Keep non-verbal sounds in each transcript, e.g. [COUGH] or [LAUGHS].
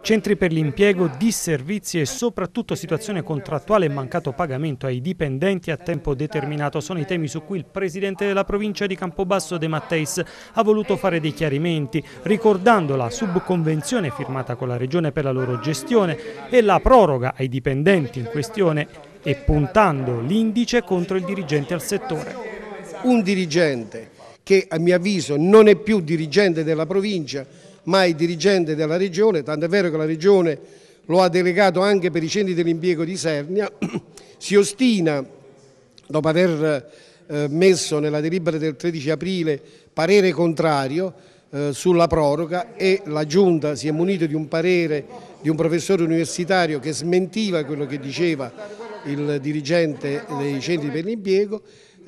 Centri per l'impiego, disservizi e soprattutto situazione contrattuale e mancato pagamento ai dipendenti a tempo determinato sono i temi su cui il presidente della provincia di Campobasso De Matteis ha voluto fare dei chiarimenti, ricordando la subconvenzione firmata con la Regione per la loro gestione e la proroga ai dipendenti in questione e puntando l'indice contro il dirigente al settore. Un dirigente che a mio avviso non è più dirigente della provincia mai dirigente della Regione, tant'è vero che la Regione lo ha delegato anche per i centri dell'impiego di Sernia, [CLEARS THROAT] si ostina, dopo aver eh, messo nella delibera del 13 aprile parere contrario eh, sulla proroga e la Giunta si è munita di un parere di un professore universitario che smentiva quello che diceva il dirigente dei centri per l'impiego,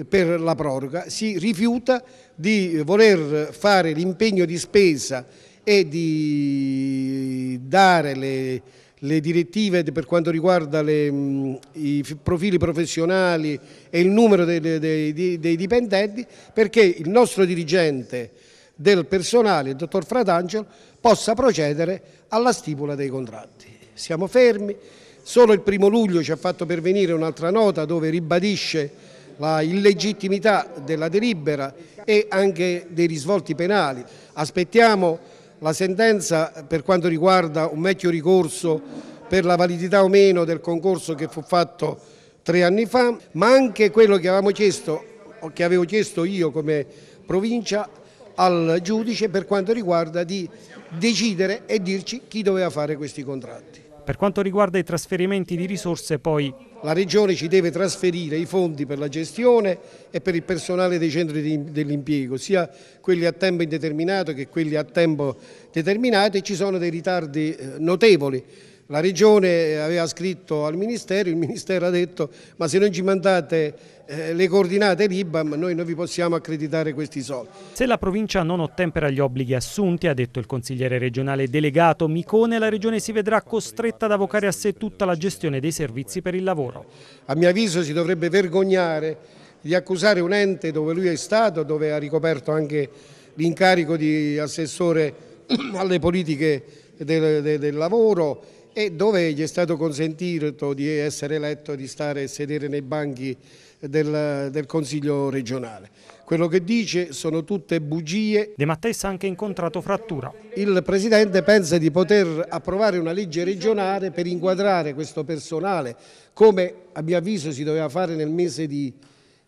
per la proroga, si rifiuta di voler fare l'impegno di spesa e di dare le, le direttive per quanto riguarda le, i profili professionali e il numero dei, dei, dei, dipendenti perché il nostro dirigente del personale, il dottor Fratangelo, possa procedere alla stipula dei contratti. Siamo fermi, solo il primo luglio ci ha fatto pervenire un'altra nota dove ribadisce la illegittimità della delibera e anche dei risvolti penali. Aspettiamo la sentenza per quanto riguarda un vecchio ricorso per la validità o meno del concorso che fu fatto tre anni fa, ma anche quello che avevamo chiesto, che avevo chiesto io come provincia al giudice per quanto riguarda di decidere e dirci chi doveva fare questi contratti. Per quanto riguarda i trasferimenti di risorse poi... La Regione ci deve trasferire i fondi per la gestione e per il personale dei centri dell'impiego, sia quelli a tempo indeterminato che quelli a tempo determinato e ci sono dei ritardi eh, notevoli. La Regione eh, aveva scritto al Ministero, il Ministero ha detto ma se non ci mandate eh, le coordinate l'IBAM noi non vi possiamo accreditare questi soldi. Se la provincia non ottempera gli obblighi assunti, ha detto il consigliere regionale delegato Micone, la Regione si vedrà costretta ad avocare a sé tutta la gestione dei servizi per il lavoro. A mio avviso si dovrebbe vergognare di accusare un ente dove lui è stato, dove ha ricoperto anche l'incarico di assessore [CLEARS THROAT] alle politiche del, del, del lavoro e dove gli è stato consentito di essere eletto e di stare e sedere nei banchi del, del Consiglio regionale. Quello che dice sono tutte bugie. De Matteis ha anche incontrato frattura. Il Presidente pensa di poter approvare una legge regionale per inquadrare questo personale, come a mio avviso si doveva fare nel mese di,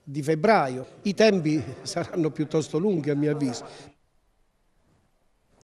di febbraio. I tempi [LAUGHS] saranno piuttosto lunghi a mio avviso.